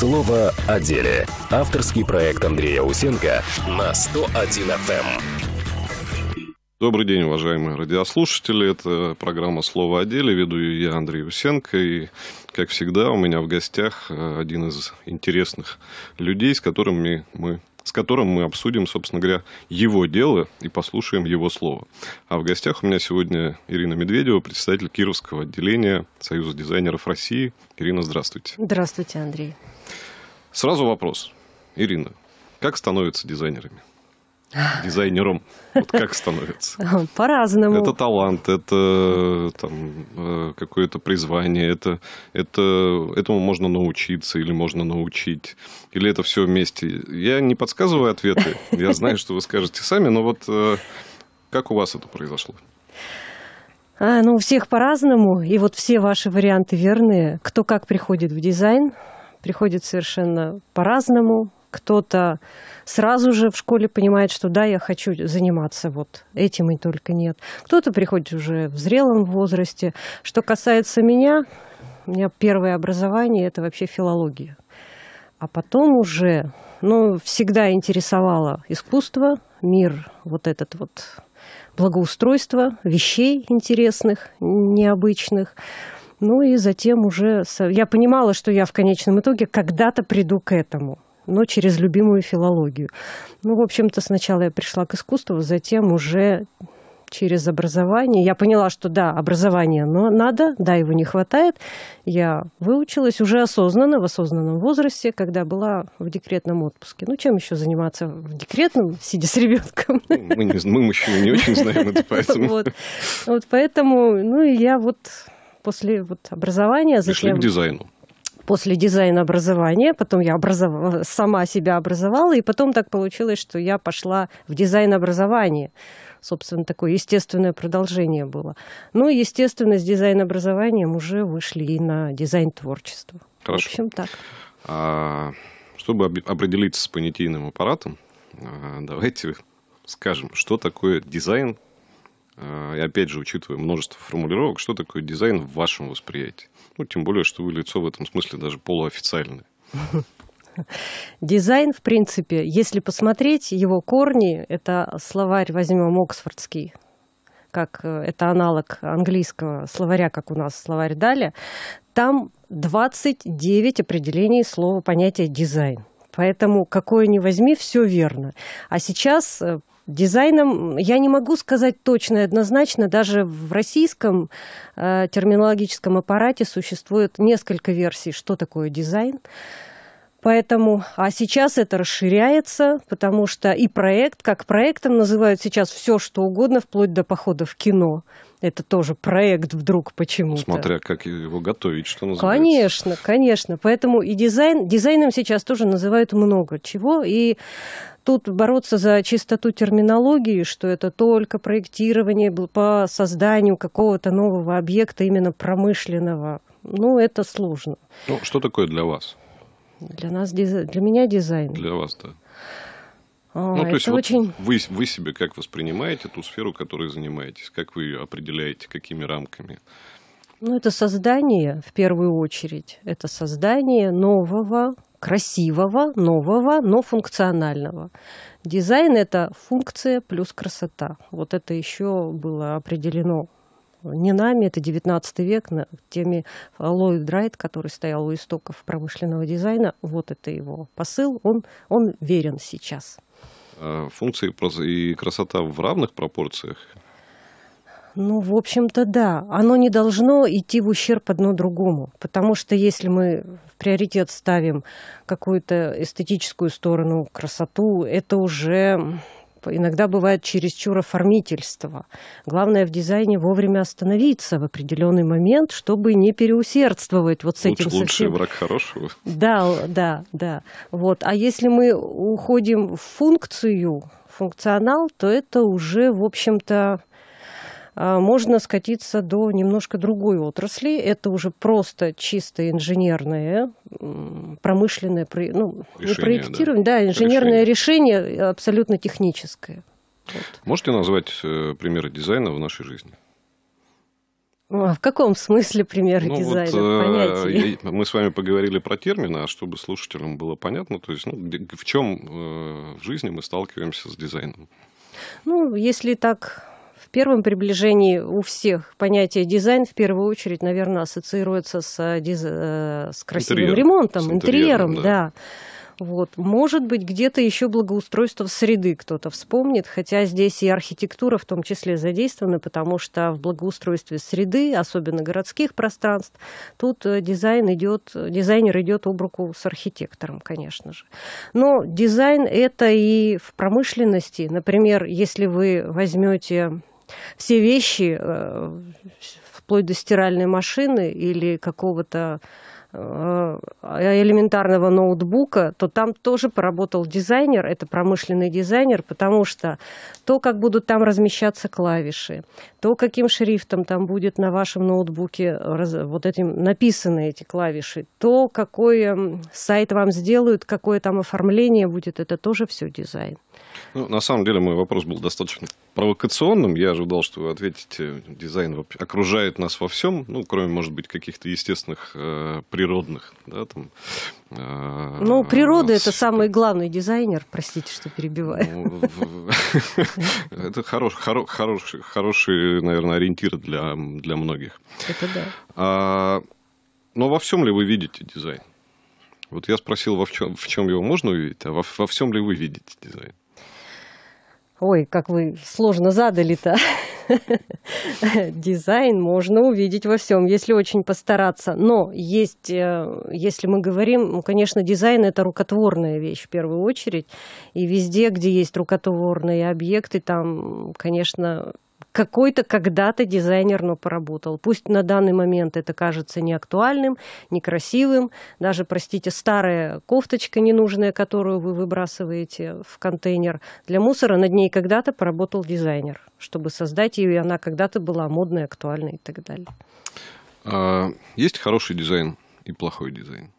Слово о деле. Авторский проект Андрея Усенко на 101 FM. Эм». Добрый день, уважаемые радиослушатели. Это программа «Слово о деле». Веду ее я, Андрей Усенко. И, как всегда, у меня в гостях э, один из интересных людей, с которыми мы с которым мы обсудим, собственно говоря, его дело и послушаем его слово. А в гостях у меня сегодня Ирина Медведева, представитель Кировского отделения Союза дизайнеров России. Ирина, здравствуйте. Здравствуйте, Андрей. Сразу вопрос. Ирина, как становятся дизайнерами? дизайнером? Вот как становится? По-разному. Это талант, это там, э, какое-то призвание, это, это, этому можно научиться или можно научить, или это все вместе. Я не подсказываю ответы, я знаю, что вы скажете сами, но вот э, как у вас это произошло? А, ну, у всех по-разному, и вот все ваши варианты верные. Кто как приходит в дизайн, приходит совершенно по-разному кто-то сразу же в школе понимает, что да, я хочу заниматься вот этим и только нет. Кто-то приходит уже в зрелом возрасте. Что касается меня, у меня первое образование – это вообще филология. А потом уже, ну, всегда интересовало искусство, мир вот этот вот благоустройство, вещей интересных, необычных. Ну и затем уже я понимала, что я в конечном итоге когда-то приду к этому но через любимую филологию. Ну, в общем-то, сначала я пришла к искусству, затем уже через образование. Я поняла, что да, образование но надо, да, его не хватает. Я выучилась уже осознанно, в осознанном возрасте, когда была в декретном отпуске. Ну, чем еще заниматься в декретном, сидя с ребенком? Ну, мы, не, мы мужчины, не очень знаем это, поэтому... Вот, вот поэтому, ну, и я вот после вот образования... Затем... к дизайну после дизайна образования, потом я образов... сама себя образовала, и потом так получилось, что я пошла в дизайн образования. Собственно, такое естественное продолжение было. Ну, естественно, с дизайн-образованием уже вышли и на дизайн творчества. Хорошо. В общем, так. А, чтобы определиться с понятийным аппаратом, а, давайте скажем, что такое дизайн, а, и опять же, учитывая множество формулировок, что такое дизайн в вашем восприятии? Ну, тем более, что вы лицо в этом смысле даже полуофициальное. Дизайн, в принципе, если посмотреть, его корни, это словарь возьмем оксфордский, как э, это аналог английского словаря, как у нас словарь Дали, там 29 определений слова понятия дизайн. Поэтому какое ни возьми, все верно. А сейчас э, Дизайном я не могу сказать точно и однозначно. Даже в российском э, терминологическом аппарате существует несколько версий, что такое дизайн. Поэтому, а сейчас это расширяется, потому что и проект, как проектом называют сейчас все, что угодно, вплоть до похода в кино. Это тоже проект вдруг почему-то. Смотря как его готовить, что называется. Конечно, конечно. Поэтому и дизайн, дизайном сейчас тоже называют много чего. И тут бороться за чистоту терминологии, что это только проектирование по созданию какого-то нового объекта, именно промышленного, ну, это сложно. Ну, что такое для вас? Для нас, для меня дизайн. Для вас, да. А, ну, то есть очень... вот вы, вы себе как воспринимаете ту сферу, которой занимаетесь? Как вы ее определяете? Какими рамками? Ну, это создание, в первую очередь. Это создание нового, красивого, нового, но функционального. Дизайн – это функция плюс красота. Вот это еще было определено не нами, это 19 век, на теме Ллойд Райт, который стоял у истоков промышленного дизайна, вот это его посыл, он, он верен сейчас. Э, функции и красота в равных пропорциях? Ну, в общем-то, да. Оно не должно идти в ущерб одно другому. Потому что если мы в приоритет ставим какую-то эстетическую сторону, красоту, это уже иногда бывает чересчур оформительство. Главное в дизайне вовремя остановиться в определенный момент, чтобы не переусердствовать вот с лучше, этим Лучший враг хорошего. Да, да, да. Вот. А если мы уходим в функцию, функционал, то это уже, в общем-то, а, можно скатиться до немножко другой отрасли. Это уже просто чисто инженерное, промышленное, ну, решение, не проектирование, да, да инженерное решение. решение э, абсолютно техническое. Вот. Можете назвать э, примеры дизайна в нашей жизни? А, в каком смысле примеры ну, дизайна? Вот, э, понятия? мы с вами поговорили про термины, а чтобы слушателям было понятно, то есть ну, в чем в жизни мы сталкиваемся с дизайном? Ну, если так первом приближении у всех понятие дизайн в первую очередь, наверное, ассоциируется с, э, диз... Э, с красивым интерьером, ремонтом, с интерьером, интерьером да. да. Вот. Может быть, где-то еще благоустройство среды кто-то вспомнит, хотя здесь и архитектура в том числе задействована, потому что в благоустройстве среды, особенно городских пространств, тут э, дизайн идет, дизайнер идет об руку с архитектором, конечно же. Но дизайн это и в промышленности. Например, если вы возьмете все вещи, э, вплоть до стиральной машины или какого-то э, элементарного ноутбука, то там тоже поработал дизайнер, это промышленный дизайнер, потому что то, как будут там размещаться клавиши, то, каким шрифтом там будет на вашем ноутбуке вот этим написаны эти клавиши, то, какой сайт вам сделают, какое там оформление будет, это тоже все дизайн. Ну, на самом деле мой вопрос был достаточно провокационным. Я ожидал, что вы ответите, дизайн окружает нас во всем, ну, кроме, может быть, каких-то естественных, э, природных, да, там. Э, ну, природа это самый главный дизайнер, простите, что перебиваю. Ну, это хороший, наверное, ориентир для многих. Это да. А, но во всем ли вы видите дизайн? Вот я спросил, во в чем, его можно увидеть, а во всем ли вы видите дизайн? Ой, как вы сложно задали-то. Дизайн можно увидеть во всем, если очень постараться. Но есть, э, если мы говорим, ну, конечно, дизайн это рукотворная вещь в первую очередь. И везде, где есть рукотворные объекты, там, конечно, какой-то когда-то дизайнер, но поработал. Пусть на данный момент это кажется неактуальным, некрасивым, даже, простите, старая кофточка ненужная, которую вы выбрасываете в контейнер для мусора, над ней когда-то поработал дизайнер, чтобы создать ее, и она когда-то была модной, актуальной и так далее. А, есть хороший дизайн и плохой дизайн.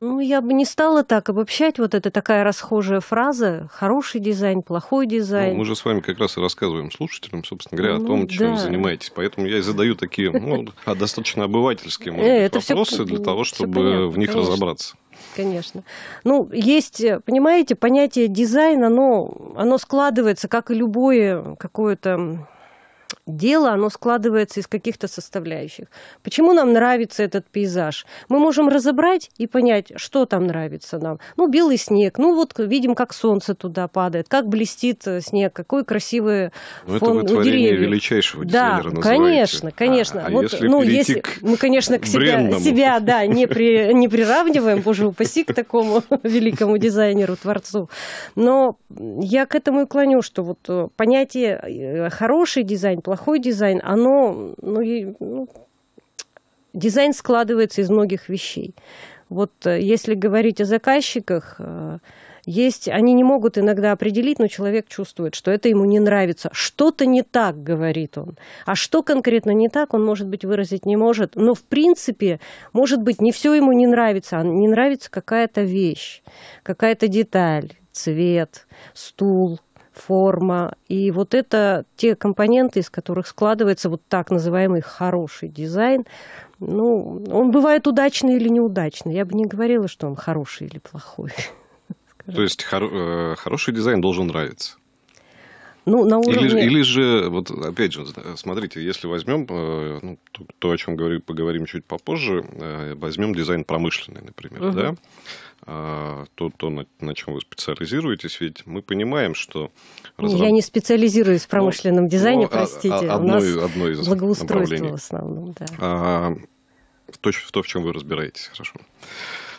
Ну, я бы не стала так обобщать. Вот это такая расхожая фраза. Хороший дизайн, плохой ну, дизайн. Ну, мы же с вами как раз и рассказываем слушателям, собственно говоря, ну, о том, да. чем вы занимаетесь. Поэтому я и задаю такие ну, а достаточно обывательские может, э, быть, вопросы все, для того, чтобы понятно, в них конечно. разобраться конечно. Ну, есть, э, понимаете, понятие дизайна, оно, оно складывается, как и любое какое-то дело, оно складывается из каких-то составляющих. Почему нам нравится этот пейзаж? Мы можем разобрать и понять, что там нравится нам. Ну, белый снег, ну вот видим, как солнце туда падает, как блестит э, снег, какой красивый ну, фон это ну, вы у деревьев. величайшего дизайнера Да, называете. конечно, конечно. А, а вот, а если ну, если к... мы, конечно, к себя, себя да, не, при, не приравниваем, боже упаси, к такому великому дизайнеру, творцу. Но я к этому и клоню, что вот э, понятие э, хороший дизайн, плохой плохой дизайн, оно, ну, ну, дизайн складывается из многих вещей. Вот э, если говорить о заказчиках, э, есть, они не могут иногда определить, но человек чувствует, что это ему не нравится. Что-то не так, говорит он. А что конкретно не так, он, может быть, выразить не может. Но, в принципе, может быть, не все ему не нравится, а не нравится какая-то вещь, какая-то деталь, цвет, стул – форма. И вот это те компоненты, из которых складывается вот так называемый хороший дизайн. Ну, он бывает удачный или неудачный. Я бы не говорила, что он хороший или плохой. То есть хор- э, хороший дизайн должен нравиться. Ну, на уровне... или, или же, вот опять же, смотрите, если возьмем э, ну, то, то, о чем говорим, поговорим чуть попозже, э, возьмем дизайн промышленный, например, угу. да, а, то, то на, на чем вы специализируетесь, ведь мы понимаем, что... Разраб... Я не специализируюсь в промышленном ну, дизайне, ну, а, а простите, а, одно, у нас одно из благоустройство в основном, да. А, то, в то, в чем вы разбираетесь, хорошо.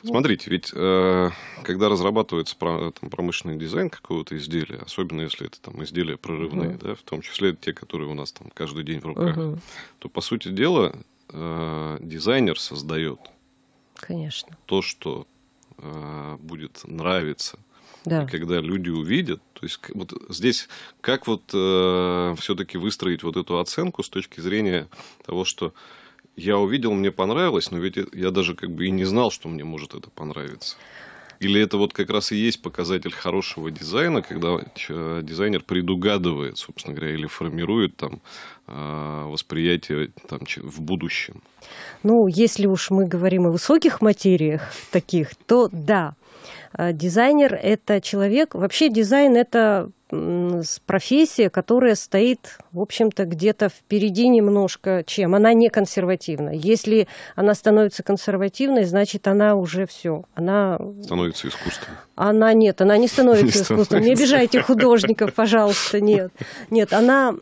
Смотрите, ведь э, когда разрабатывается про, там, промышленный дизайн какого-то изделия, особенно если это там изделия прорывные, угу. да, в том числе те, которые у нас там каждый день в руках, угу. то по сути дела э, дизайнер создает. Конечно. То, что э, будет нравиться да. и когда люди увидят, то есть вот здесь как вот э, все-таки выстроить вот эту оценку с точки зрения того, что я увидел, мне понравилось, но ведь я даже как бы и не знал, что мне может это понравиться. Или это вот как раз и есть показатель хорошего дизайна, когда э, дизайнер предугадывает, собственно говоря, или формирует там э, восприятие там, в будущем? Ну, если уж мы говорим о высоких материях таких, то да, э, дизайнер – это человек. Вообще дизайн – это профессия, которая стоит, в общем-то, где-то впереди немножко, чем она не консервативна. Если она становится консервативной, значит, она уже все. Она становится искусством. Она нет, она не становится не искусством. Становится. Не обижайте художников, пожалуйста, нет, нет, она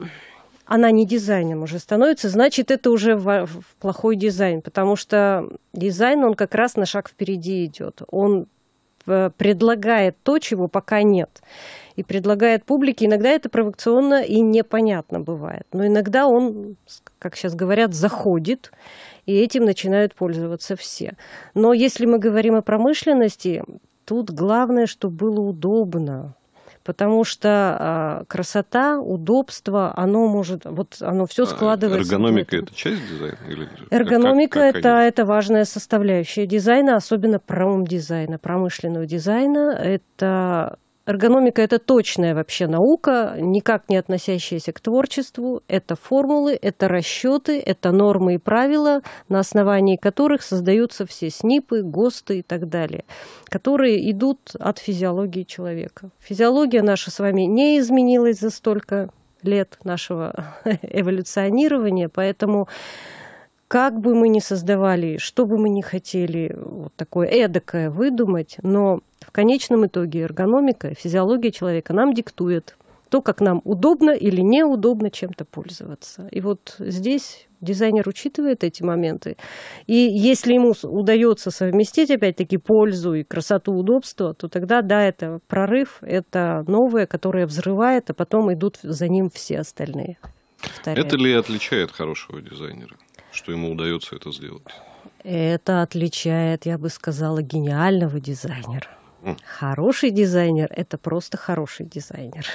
она не дизайном уже становится, значит, это уже в, в плохой дизайн, потому что дизайн, он как раз на шаг впереди идет. Он э, предлагает то, чего пока нет и предлагает публике. Иногда это провокационно и непонятно бывает. Но иногда он, как сейчас говорят, заходит, и этим начинают пользоваться все. Но если мы говорим о промышленности, тут главное, чтобы было удобно потому что э, красота, удобство, оно может, вот оно все а, складывается. А эргономика это часть дизайна? Или эргономика как, как это, они... это важная составляющая дизайна, особенно промдизайна, промышленного дизайна. Это Эргономика – это точная вообще наука, никак не относящаяся к творчеству. Это формулы, это расчеты, это нормы и правила, на основании которых создаются все СНИПы, ГОСТы и так далее, которые идут от физиологии человека. Физиология наша с вами не изменилась за столько лет нашего эволюционирования, поэтому как бы мы ни создавали, что бы мы ни хотели вот такое эдакое выдумать, но конечном итоге эргономика, физиология человека нам диктует то, как нам удобно или неудобно чем-то пользоваться. И вот здесь дизайнер учитывает эти моменты. И если ему удается совместить, опять-таки, пользу и красоту, удобство, то тогда, да, это прорыв, это новое, которое взрывает, а потом идут за ним все остальные. Повторяю. Это ли отличает хорошего дизайнера, что ему удается это сделать? Это отличает, я бы сказала, гениального дизайнера. Хороший дизайнер – это просто хороший дизайнер.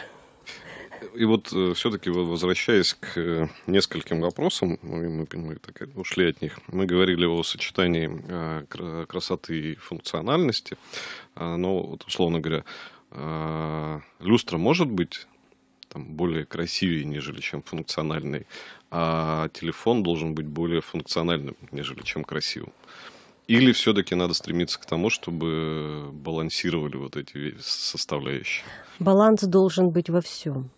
И вот э, все-таки возвращаясь к э, нескольким вопросам, ну, мы, мы так ушли от них, мы говорили о сочетании э, красоты и функциональности, а, но вот, условно говоря, а, люстра может быть там, более красивее, нежели чем функциональный, а телефон должен быть более функциональным, нежели чем красивым. Или все-таки надо стремиться к тому, чтобы э, балансировали вот эти составляющие? Баланс должен быть во всем.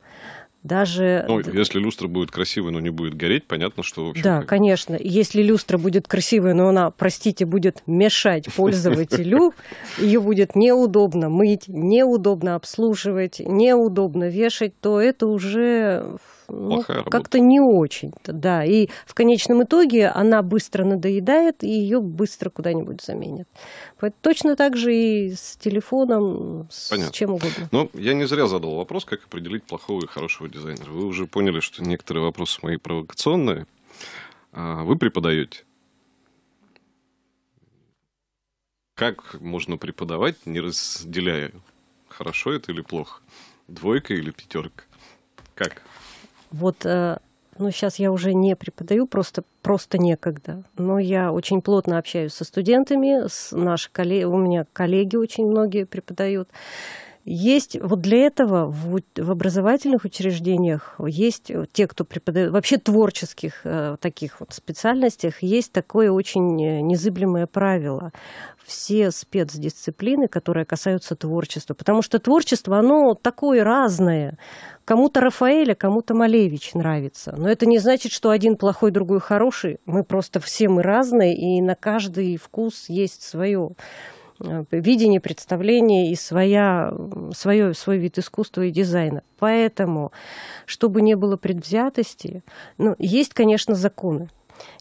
Даже... Ну, если люстра будет красивой, но не будет гореть, понятно, что... Общем, да, как... конечно. Если люстра будет красивой, но она, простите, будет мешать пользователю, ее будет неудобно мыть, неудобно обслуживать, неудобно вешать, то это уже ну, как-то не очень да. И в конечном итоге она быстро надоедает, и ее быстро куда-нибудь заменят. Поэтому точно так же и с телефоном, с Понятно. чем угодно. Ну, я не зря задал вопрос, как определить плохого и хорошего дизайнера. Вы уже поняли, что некоторые вопросы мои провокационные. А вы преподаете. Как можно преподавать, не разделяя, хорошо это или плохо? Двойка или пятерка? Как? Вот э, ну, сейчас я уже не преподаю, просто, просто некогда. Но я очень плотно общаюсь со студентами, с наши коллеги, у меня коллеги очень многие преподают. Есть вот для этого в, в образовательных учреждениях есть те, кто преподает, вообще творческих э, таких вот специальностях есть такое очень э, незыблемое правило. Все спецдисциплины, которые касаются творчества, потому что творчество, оно такое разное. Кому-то Рафаэля, а кому-то Малевич нравится. Но это не значит, что один плохой, другой хороший. Мы просто все мы разные, и на каждый вкус есть свое. Э, видение, представление и своя, свое, свой вид искусства и дизайна. Поэтому, чтобы не было предвзятости, ну, есть, конечно, законы.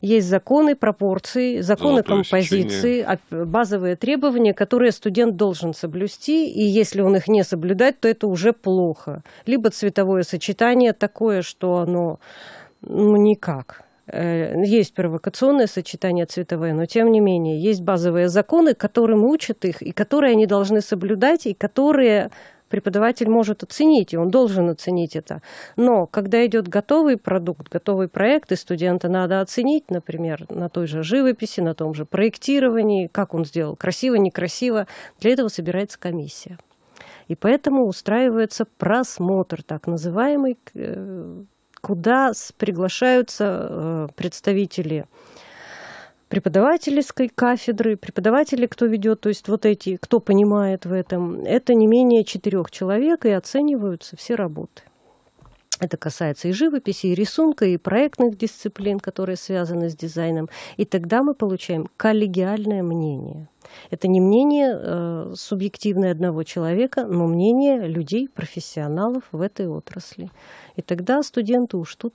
Есть законы пропорции, законы ну, композиции, ощущение... А, базовые требования, которые студент должен соблюсти, и если он их не соблюдает, то это уже плохо. Либо цветовое сочетание такое, что оно ну, никак. Э, есть провокационное сочетание цветовое, но тем не менее есть базовые законы, которым учат их, и которые они должны соблюдать, и которые преподаватель может оценить, и он должен оценить это. Но когда идет готовый продукт, готовый проект, и студента надо оценить, например, на той же живописи, на том же проектировании, как он сделал, красиво, некрасиво, для этого собирается комиссия. И поэтому устраивается просмотр, так называемый, куда приглашаются э, представители преподавательской кафедры, преподаватели, кто ведет, то есть вот эти, кто понимает в этом, это не менее четырех человек и оцениваются все работы. Это касается и живописи, и рисунка, и проектных дисциплин, которые связаны с дизайном. И тогда мы получаем коллегиальное мнение. Это не мнение э, субъективное одного человека, но мнение людей, профессионалов в этой отрасли. И тогда студенты уж тут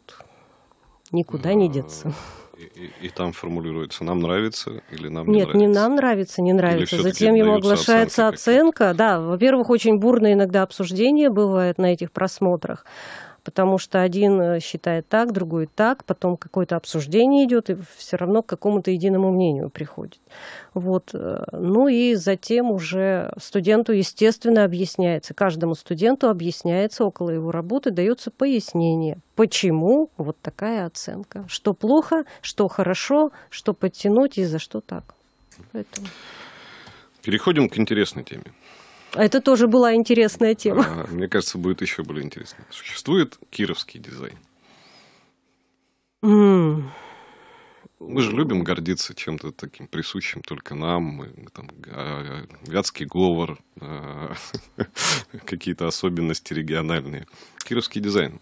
никуда не деться. И, и, и там формулируется, нам нравится или нам Нет, не нравится? Нет, не нам нравится, не нравится. Затем ему оглашается оценка. Да, во-первых, очень бурно иногда обсуждение бывает на этих просмотрах потому что один э, считает так, другой так, потом какое-то обсуждение идет, и все равно к какому-то единому мнению приходит. Вот. Э, ну и затем уже студенту, естественно, объясняется, каждому студенту объясняется около его работы, дается пояснение, почему вот такая оценка, что плохо, что хорошо, что подтянуть и за что так. Поэтому. Переходим к интересной теме. А это тоже была интересная тема. А, мне кажется, будет еще более интересно. Существует кировский дизайн. Mm. Мы же любим гордиться чем-то таким присущим только нам. Мы, там, вятский говор, а, какие-то особенности региональные. Кировский дизайн.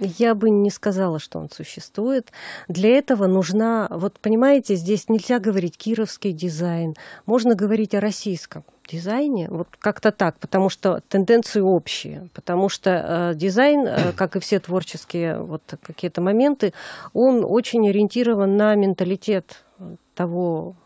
Я бы не сказала, что он существует. Для этого нужна, вот понимаете, здесь нельзя говорить кировский дизайн, можно говорить о российском дизайне, вот как-то так, потому что тенденции общие, потому что э, дизайн, э, как и все творческие вот какие-то моменты, он очень ориентирован на менталитет того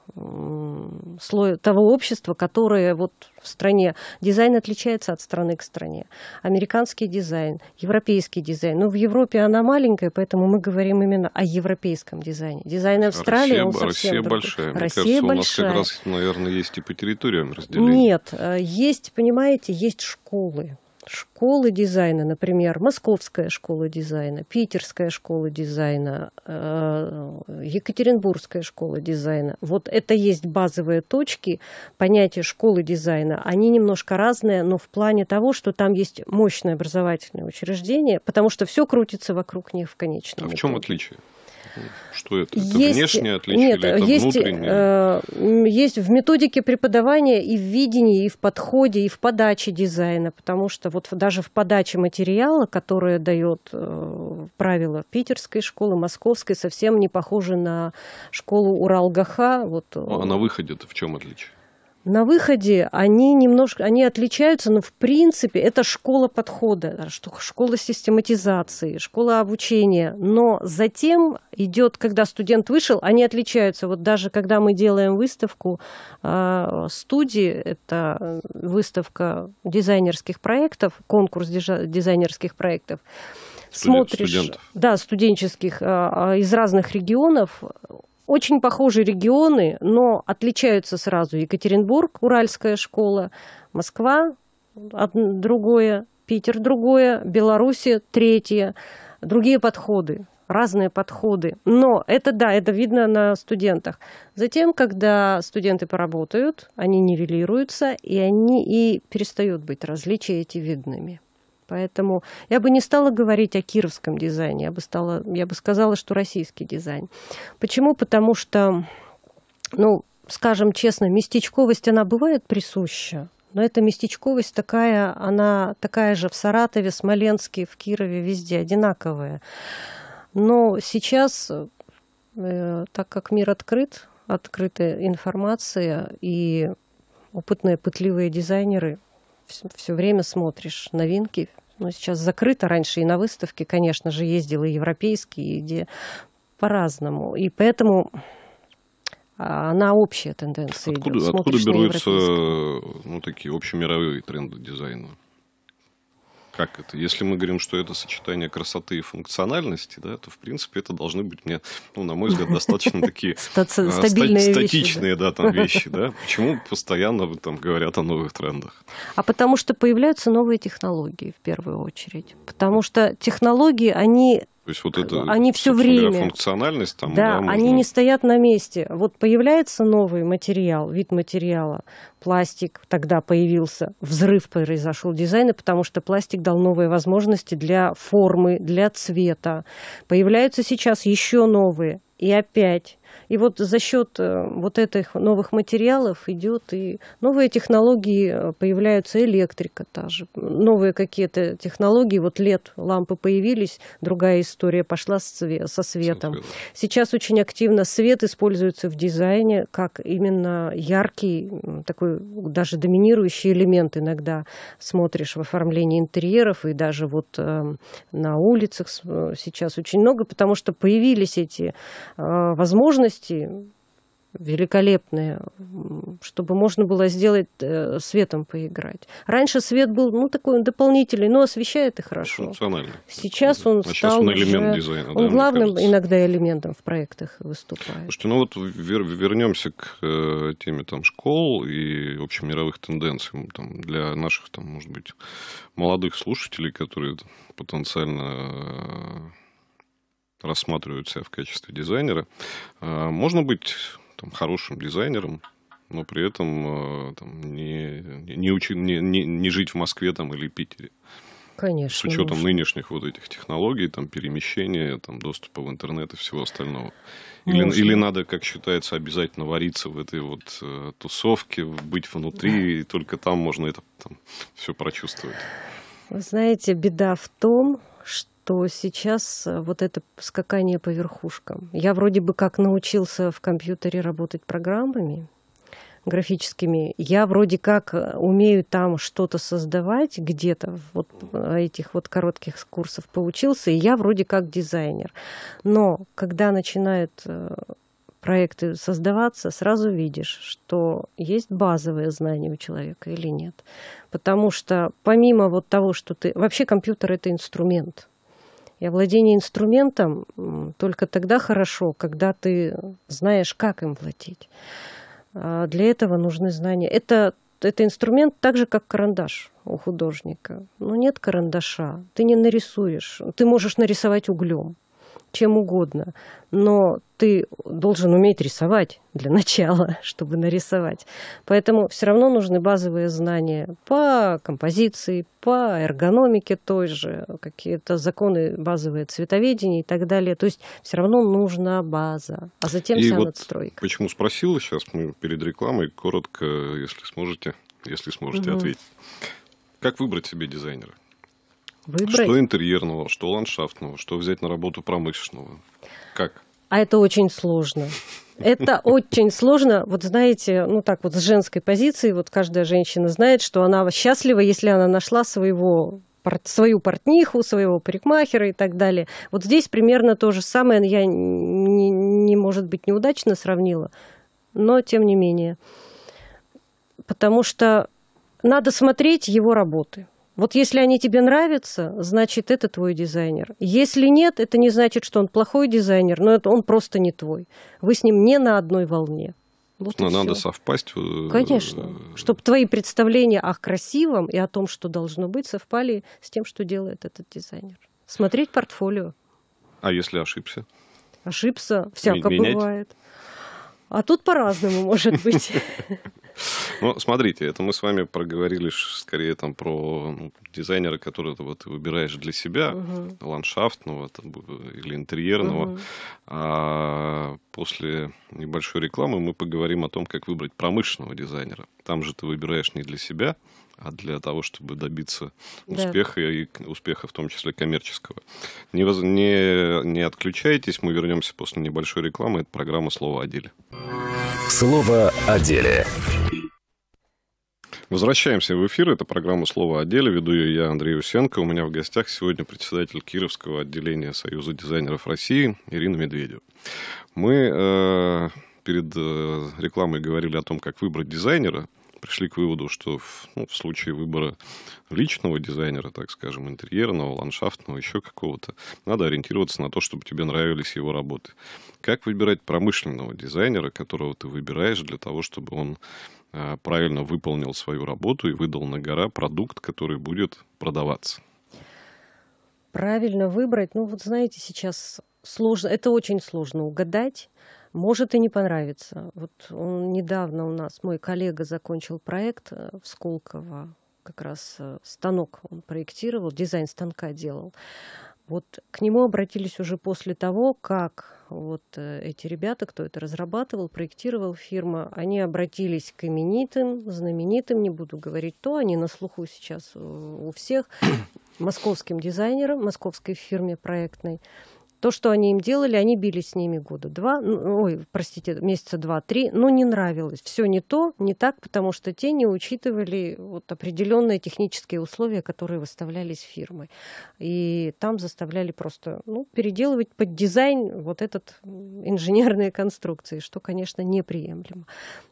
слоя, того общества, которое вот в стране. Дизайн отличается от страны к стране. Американский дизайн, европейский дизайн. Но ну, в Европе она маленькая, поэтому мы говорим именно о европейском дизайне. Дизайн Австралии, Россия, он совсем Россия другой. большая. Мне Россия кажется, большая. у нас как раз, наверное, есть и по территориям разделение. Нет, э, есть, понимаете, есть школы школы дизайна, например, Московская школа дизайна, Питерская школа дизайна, э, Екатеринбургская школа дизайна. Вот это есть базовые точки понятия школы дизайна. Они немножко разные, но в плане того, что там есть мощное образовательное учреждение, потому что все крутится вокруг них в конечном. А в чем отличие? Что это? Это есть, внешнее отличие нет, или это есть, внутреннее? Э, есть в методике преподавания и в видении, и в подходе, и в подаче дизайна, потому что вот даже в подаче материала, которое дает э, правила питерской школы, московской, совсем не похоже на школу Уралгаха. Вот, э, а на выходе-то в чем отличие? на выходе они немножко, они отличаются, но в принципе это школа подхода, школа систематизации, школа обучения. Но затем идет, когда студент вышел, они отличаются. Вот даже когда мы делаем выставку а, студии, это выставка дизайнерских проектов, конкурс дизайнерских проектов, Студент, смотришь, студентов. да, студенческих а, а, из разных регионов, очень похожи регионы, но отличаются сразу Екатеринбург, Уральская школа, Москва, другое, Питер другое, Белоруссия третье, другие подходы разные подходы. Но это да, это видно на студентах. Затем, когда студенты поработают, они нивелируются, и они и перестают быть различия эти видными. Поэтому я бы не стала говорить о кировском дизайне, я бы, стала, я бы сказала, что российский дизайн. Почему? Потому что, ну, скажем честно, местечковость, она бывает присуща, но эта местечковость такая, она такая же в Саратове, Смоленске, в Кирове, везде одинаковая. Но сейчас, э, так как мир открыт, открытая информация и опытные, пытливые дизайнеры – все время смотришь новинки. Ну, сейчас закрыто раньше и на выставке, конечно же, ездила и европейские, и где по-разному. И поэтому а, она общая тенденция. Откуда, откуда берутся ну, такие общемировые тренды дизайна? как это? Если мы говорим, что это сочетание красоты и функциональности, да, то, в принципе, это должны быть мне, ну, на мой взгляд, достаточно такие э, статичные, да, там вещи, да. Почему постоянно там говорят о новых трендах? А потому что появляются новые технологии, в первую очередь. Потому что технологии, они то есть вот это они все время говоря, функциональность там. Да, да можно... они не стоят на месте. Вот появляется новый материал, вид материала, пластик тогда появился, взрыв произошел дизайна, потому что пластик дал новые возможности для формы, для цвета. Появляются сейчас еще новые. И опять и вот за счет э, вот этих новых материалов идет и новые технологии, э, появляются электрика та же, новые какие-то технологии, вот лет лампы появились, другая история пошла со светом. Сейчас очень активно свет используется в дизайне как именно яркий, такой даже доминирующий элемент иногда смотришь в оформлении интерьеров и даже вот э, на улицах сейчас очень много, потому что появились эти э, возможности возможности великолепные, чтобы можно было сделать э, светом поиграть. Раньше свет был, ну, такой он дополнительный, но освещает и хорошо. Функционально. Сейчас ну, он а стал сейчас он элемент уже, дизайна. Он да, главным иногда элементом в проектах выступает. Слушайте, ну вот вер, вернемся к э, теме там школ и общемировых тенденций там, для наших, там, может быть, молодых слушателей, которые потенциально э, рассматривают себя в качестве дизайнера. А, можно быть там, хорошим дизайнером, но при этом а, там, не, не, учи, не, не, не жить в Москве там, или Питере. Конечно. С учетом нужно. нынешних вот этих технологий, там, перемещения, там, доступа в интернет и всего остального. Или, или надо, как считается, обязательно вариться в этой вот э, тусовке, быть внутри, да. и только там можно это там, все прочувствовать. Вы знаете, беда в том, что что сейчас э, вот это скакание по верхушкам. Я вроде бы как научился в компьютере работать программами графическими. Я вроде как э, умею там что-то создавать где-то, вот этих вот коротких курсов поучился, и я вроде как дизайнер. Но когда начинают э, проекты создаваться, сразу видишь, что есть базовые знания у человека или нет. Потому что помимо вот того, что ты... Вообще компьютер — это инструмент. И овладение инструментом только тогда хорошо, когда ты знаешь, как им владеть. А для этого нужны знания. Это, это инструмент так же, как карандаш у художника. Но ну, нет карандаша, ты не нарисуешь. Ты можешь нарисовать углем чем угодно. Но ты должен уметь рисовать для начала, чтобы нарисовать. Поэтому все равно нужны базовые знания по композиции, по эргономике той же, какие-то законы базовые цветоведения и так далее. То есть все равно нужна база, а затем и вся вот надстройка. Почему спросил сейчас мы перед рекламой, коротко, если сможете, если сможете угу. ответить. Как выбрать себе дизайнера? Выбрать. Что интерьерного, что ландшафтного, что взять на работу промышленного. Как? А это очень сложно. Это очень сложно. Вот знаете, ну так вот с женской позиции, вот каждая женщина знает, что она счастлива, если она нашла своего свою портниху, своего парикмахера и так далее. Вот здесь примерно то же самое. Я не, не может быть, неудачно сравнила, но тем не менее. Потому что надо смотреть его работы. Вот если они тебе нравятся, значит, это твой дизайнер. Если нет, это не значит, что он плохой дизайнер, но это он просто не твой. Вы с ним не на одной волне. Вот но надо все. совпасть. Э, Конечно. Чтобы твои представления о красивом и о том, что должно быть, совпали с тем, что делает этот дизайнер. Смотреть портфолио. А если ошибся? Ошибся, всякое бывает. А тут по-разному может быть. Ну, смотрите, это мы с вами проговорили скорее там про ну, дизайнера, который ты вот выбираешь для себя, угу. ландшафтного там, или интерьерного. Угу. А после небольшой рекламы мы поговорим о том, как выбрать промышленного дизайнера. Там же ты выбираешь не для себя, а для того, чтобы добиться да. успеха и успеха в том числе коммерческого. Не, воз... не, не отключайтесь, мы вернемся после небольшой рекламы. Это программа «Слово о деле». Слово о деле. Возвращаемся в эфир. Это программа «Слово о деле». Веду ее я, Андрей Усенко. У меня в гостях сегодня председатель Кировского отделения Союза дизайнеров России Ирина Медведева. Мы э, перед э, рекламой говорили о том, как выбрать дизайнера. Пришли к выводу, что в, ну, в случае выбора личного дизайнера, так скажем, интерьерного, ландшафтного, еще какого-то, надо ориентироваться на то, чтобы тебе нравились его работы. Как выбирать промышленного дизайнера, которого ты выбираешь для того, чтобы он а, правильно выполнил свою работу и выдал на гора продукт, который будет продаваться? Правильно выбрать, ну вот знаете, сейчас сложно, это очень сложно угадать, может и не понравится. Вот он, недавно у нас мой коллега закончил проект э, в Сколково, как раз э, станок он проектировал, дизайн станка делал. Вот к нему обратились уже после того, как вот э, эти ребята, кто это разрабатывал, проектировал фирма, они обратились к именитым, знаменитым, не буду говорить то, они на слуху сейчас у всех, московским дизайнерам, московской фирме проектной. То, что они им делали, они били с ними года два, ну, ой, простите, месяца два-три, но не нравилось. Все не то, не так, потому что те не учитывали вот определенные технические условия, которые выставлялись фирмой. И там заставляли просто ну, переделывать под дизайн вот этот инженерные конструкции, что, конечно, неприемлемо.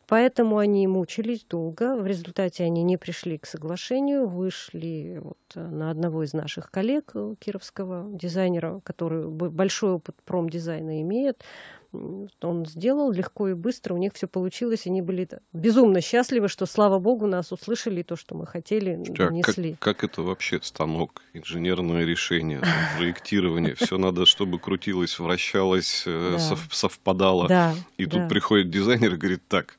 Поэтому они мучились долго. В результате они не пришли к соглашению, вышли вот на одного из наших коллег, кировского дизайнера, который большой опыт промдизайна имеет. Он сделал легко и быстро, у них все получилось, они были безумно счастливы, что, слава богу, нас услышали и то, что мы хотели, а несли. как, как это вообще станок, инженерное решение, проектирование? Все надо, чтобы крутилось, вращалось, э, совпадало. И тут приходит дизайнер и говорит, так,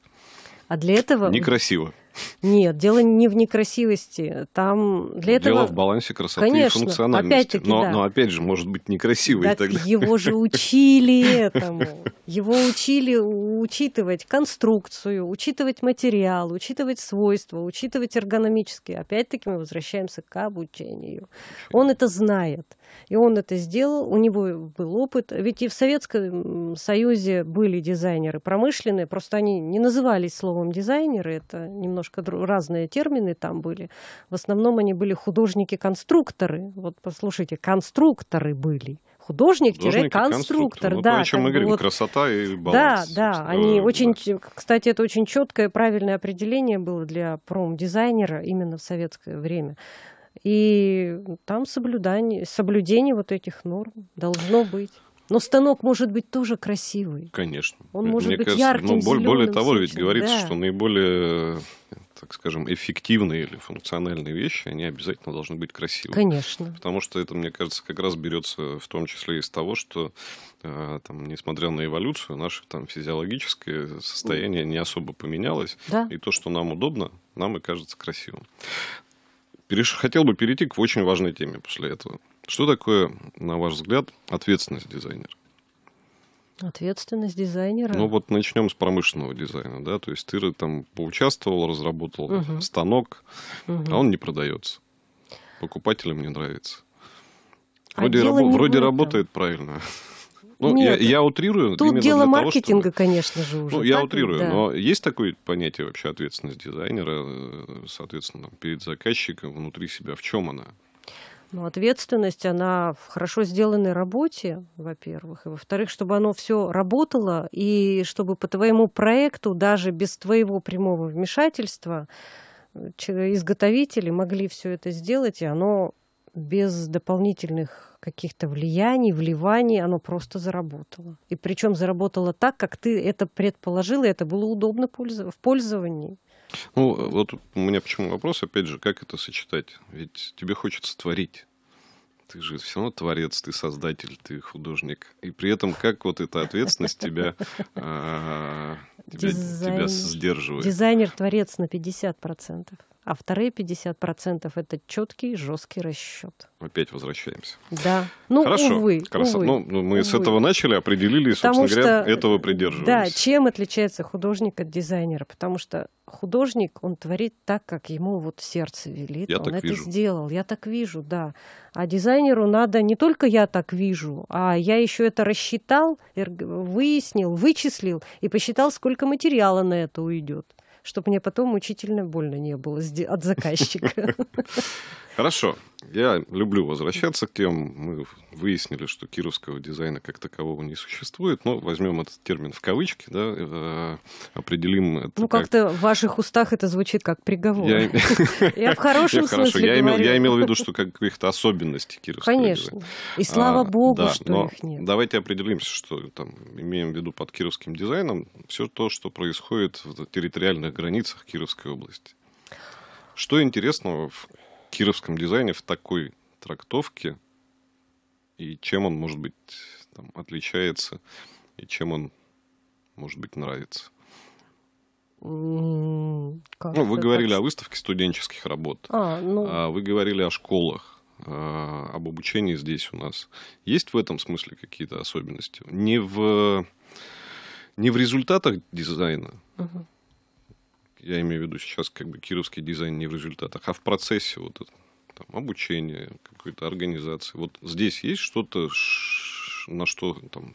а для этого... Некрасиво. Нет, дело не в некрасивости. Там для этого... Дело в балансе красоты Конечно, и функциональности. Но, да. но опять же, может быть, некрасивый так тогда. Его же учили этому. Его учили учитывать конструкцию, учитывать материал, учитывать свойства, учитывать эргономические. Опять-таки мы возвращаемся к обучению. Он это знает. И он это сделал, у него был опыт. Ведь и в Советском Союзе были дизайнеры промышленные, просто они не назывались словом дизайнеры, это немножко разные термины там были. В основном они были художники-конструкторы. Вот послушайте, конструкторы были художник-конструктор. Вот да, о чем мы говорим, вот... красота и баланс. Да, да, они да. очень, кстати, это очень четкое правильное определение было для промдизайнера именно в советское время. И там соблюдание, соблюдение вот этих норм должно быть. Но станок может быть тоже красивый. Конечно. Он может Мне быть кажется, ярким, ну, более, более того, сочным. ведь говорится, да. что наиболее, так скажем, эффективные или функциональные вещи, они обязательно должны быть красивыми. Конечно. Потому что это, мне кажется, как раз берется в том числе из того, что э, там, несмотря на эволюцию, наше там физиологическое состояние не особо поменялось. Да. И то, что нам удобно, нам и кажется красивым переш... хотел бы перейти к очень важной теме после этого. Что такое, на ваш взгляд, ответственность дизайнера? Ответственность дизайнера. Ну вот начнем с промышленного дизайна, да, то есть ты там поучаствовал, разработал угу. станок, угу. а он не продается, покупателям не нравится. А вроде, а раб... вроде работает правильно, ну, Нет, я, я утрирую. Тут дело маркетинга, того, конечно же, уже. Ну, я так? утрирую, да. но есть такое понятие вообще ответственность дизайнера, э, соответственно, перед заказчиком внутри себя. В чем она? Ну, ответственность, она в хорошо сделанной работе, во-первых. И, во-вторых, чтобы оно все работало, и чтобы по твоему проекту, даже без твоего прямого вмешательства, э, изготовители могли все это сделать, и оно без дополнительных каких-то влияний, вливаний, оно просто заработало. И причем заработало так, как ты это предположил, и это было удобно в пользовании. Ну, вот у меня почему вопрос, опять же, как это сочетать? Ведь тебе хочется творить. Ты же все равно творец, ты создатель, ты художник. И при этом как вот эта ответственность тебя, а, тебя, тебя сдерживает? Дизайнер-творец на 50% а вторые 50% — это четкий, жесткий расчет. Опять возвращаемся. Да. Ну, Хорошо. увы. Красо... Ну, ну, мы увы. с этого начали, определили, и, собственно Потому говоря, этого придерживаемся. Да, чем отличается художник от дизайнера? Потому что художник, он творит так, как ему вот сердце велит. Я он так это вижу. сделал. Я так вижу, да. А дизайнеру надо не только я так вижу, а я еще это рассчитал, выяснил, вычислил и посчитал, сколько материала на это уйдет чтобы мне потом мучительно больно не было от заказчика. Хорошо. Я люблю возвращаться к тем. Мы выяснили, что кировского дизайна как такового не существует, но ну, возьмем этот термин в кавычки, да, э, определим это. Ну, как-то как... в ваших устах это звучит как приговор. Я, я в хорошем я смысле хорошо. Я имел, я имел в виду, что каких-то особенностей кировского Конечно. Дизайна. И слава а, богу, а, да, что их нет. Давайте определимся, что там имеем в виду под кировским дизайном все то, что происходит в территориальных границах Кировской области. Что интересного в кировском дизайне в такой трактовке и чем он, может быть, там, отличается и чем он, может быть, нравится? Как ну, вы говорили так? о выставке студенческих работ, а, ну... А, вы говорили о школах, а, об обучении здесь у нас. Есть в этом смысле какие-то особенности? Не в, не в результатах дизайна, угу я имею в виду сейчас как бы кировский дизайн не в результатах, а в процессе вот там, обучения, какой-то организации. Вот здесь есть что-то, на что там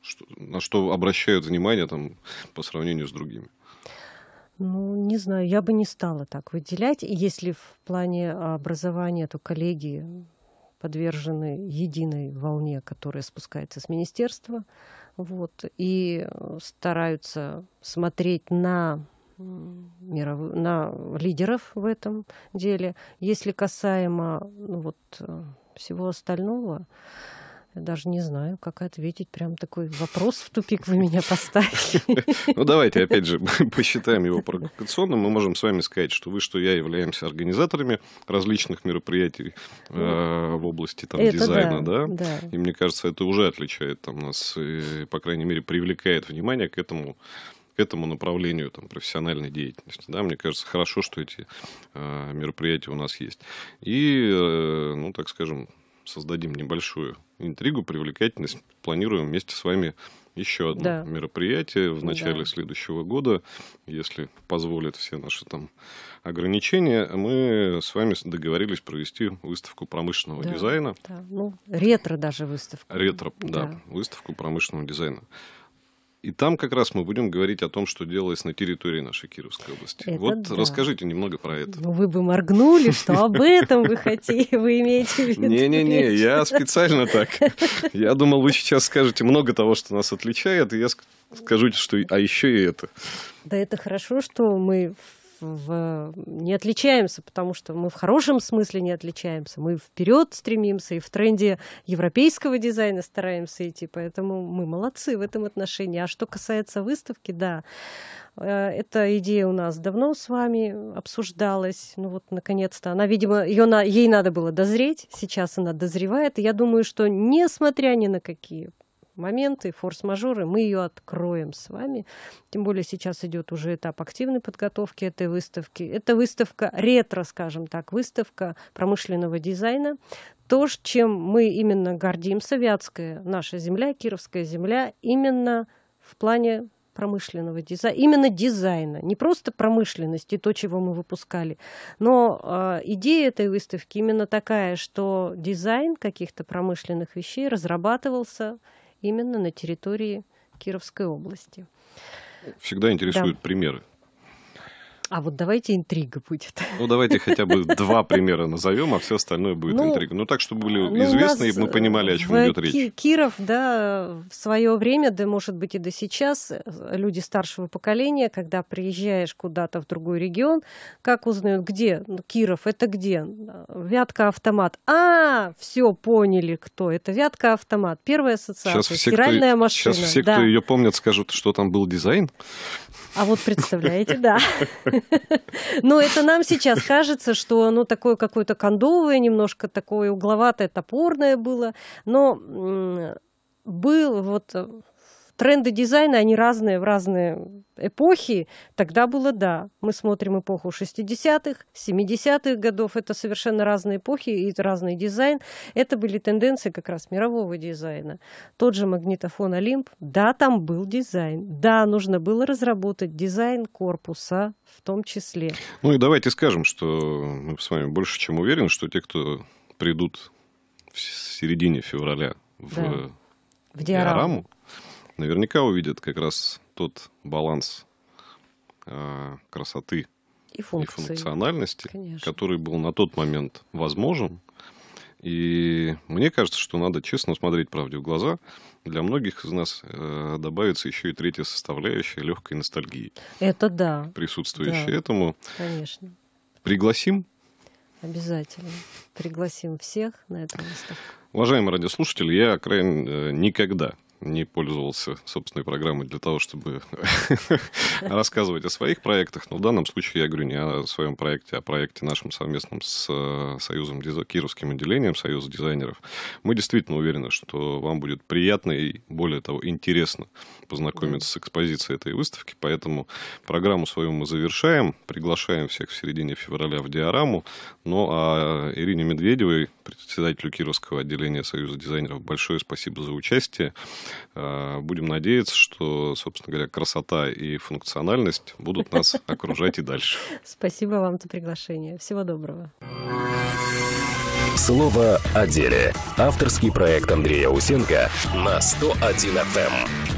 что, на что обращают внимание там по сравнению с другими? Ну, не знаю, я бы не стала так выделять. Если в плане образования, то коллеги подвержены единой волне, которая спускается с министерства, вот, и стараются смотреть на миров... на лидеров в этом деле. Если касаемо ну, вот, э, всего остального, я даже не знаю, как ответить. Прям такой вопрос в тупик вы меня поставили. Ну, давайте, опять же, посчитаем его провокационным. Мы можем с вами сказать, что вы, что я являемся организаторами различных мероприятий э, в области там, дизайна, да, И мне кажется, это уже отличает там, нас, по крайней мере, привлекает внимание к этому этому направлению там, профессиональной деятельности. Да, мне кажется, хорошо, что эти э, мероприятия у нас есть. И, э, ну, так скажем, создадим небольшую интригу, привлекательность. Планируем вместе с вами еще одно да. мероприятие в начале да. следующего года, если позволят все наши там ограничения. Мы с вами договорились провести выставку промышленного да, дизайна. Да. Ну, ретро даже выставку. Ретро, да, да выставку промышленного дизайна. И там как раз мы будем говорить о том, что делалось на территории нашей Кировской области. Это вот да. расскажите немного про это. Ну, вы бы моргнули, что об этом вы хотите, вы имеете в виду. Не-не-не, я специально так. Я думал, вы сейчас скажете много того, что нас отличает, и я скажу, что а еще и это. Да это хорошо, что мы в... не отличаемся, потому что мы в хорошем смысле не отличаемся. Мы вперед стремимся и в тренде европейского дизайна стараемся идти, поэтому мы молодцы в этом отношении. А что касается выставки, да, э, эта идея у нас давно с вами обсуждалась. Ну вот, наконец-то, она, видимо, ее на... ей надо было дозреть. Сейчас она дозревает. И я думаю, что несмотря ни на какие моменты, форс-мажоры, мы ее откроем с вами. Тем более сейчас идет уже этап активной подготовки этой выставки. Это выставка ретро, скажем так, выставка промышленного дизайна. То, чем мы именно гордимся, Вятская наша земля, Кировская земля, именно в плане промышленного дизайна, именно дизайна, не просто промышленности, то, чего мы выпускали, но э, идея этой выставки именно такая, что дизайн каких-то промышленных вещей разрабатывался именно на территории Кировской области. Всегда интересуют да. примеры. А вот давайте интрига будет. Ну, давайте хотя бы два примера назовем, а все остальное будет ну, интрига. Ну, так, чтобы были ну, известны, и мы э, понимали, о чем идет речь. Киров, да, в свое время, да, может быть, и до сейчас, э, люди старшего поколения, когда приезжаешь куда-то в другой регион, как узнают, где ну, Киров, это где? Вятка автомат. А, все, поняли, кто это. Вятка автомат. Первая ассоциация. Сейчас все, стиральная кто, машина. Сейчас все, да. кто ее помнят, скажут, что там был дизайн. А вот представляете, да. Но ну, это нам сейчас кажется, что оно ну, такое какое-то кондовое, немножко такое угловатое, топорное было. Но был вот тренды дизайна, они разные в разные эпохи. Тогда было да. Мы смотрим эпоху 60-х, 70-х годов. Это совершенно разные эпохи и разный дизайн. Это были тенденции как раз мирового дизайна. Тот же магнитофон «Олимп». Да, там был дизайн. Да, нужно было разработать дизайн корпуса в том числе. Ну и давайте скажем, что мы с вами больше чем уверены, что те, кто придут в середине февраля в, да. в диораму, диораму наверняка увидят как раз тот баланс а, красоты и, функции. и функциональности, Конечно. который был на тот момент возможен. И мне кажется, что надо честно смотреть правде в глаза. Для многих из нас э, добавится еще и третья составляющая легкой ностальгии. Это да. Присутствующая да. этому. Конечно. Пригласим. Обязательно. Пригласим всех на это место. Уважаемые радиослушатели, я крайне э, никогда не пользовался собственной программой для того, чтобы рассказывать о своих проектах. Но в данном случае я говорю не о своем проекте, а о проекте нашем совместном с э, Союзом, Кировским отделением Союза дизайнеров. Мы действительно уверены, что вам будет приятно и, более того, интересно познакомиться с экспозицией этой выставки. Поэтому программу свою мы завершаем. Приглашаем всех в середине февраля в Диораму. Ну, а Ирине Медведевой председателю Кировского отделения Союза дизайнеров, большое спасибо за участие. А, будем надеяться, что, собственно говоря, красота и функциональность будут нас окружать и дальше. Спасибо вам за приглашение. Всего доброго. Слово о деле. Авторский проект Андрея Усенко на 101 FM.